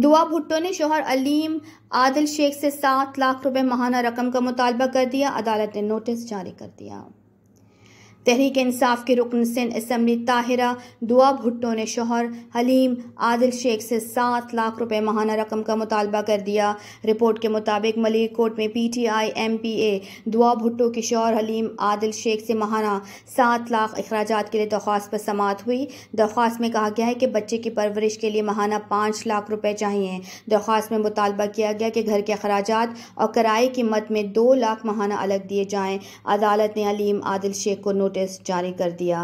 दुआ भुट्टो ने शोहर अलीम आदिल शेख से सात लाख रुपए महाना रकम का मुतालबा कर दिया अदालत ने नोटिस जारी कर दिया तहरीक इंसाफ के रुकन सिंध इसम्बली ताहिरा दुआ भुट्टो ने शोहर हलीम आदिल शेख से सात लाख रुपये माहाना रकम का मुतालबा कर दिया रिपोर्ट के मुताबिक मलिककोट में P T I M P A Dua Bhutto के शोहर हलीम आदिल शेख से माहाना सात लाख अखराज के लिए दरख्वास्त पर समात हुई दरख्वास्त में कहा गया है कि बच्चे की परवरिश के लिए माहाना पाँच लाख रुपये चाहिए दरख्वास्त में मुतालबा किया गया कि घर के अखराज और किराए की मत में दो लाख माहाना अलग दिए जाएँ अदालत ने हलीम आदिल शेख को नोट नोटिस जारी कर दिया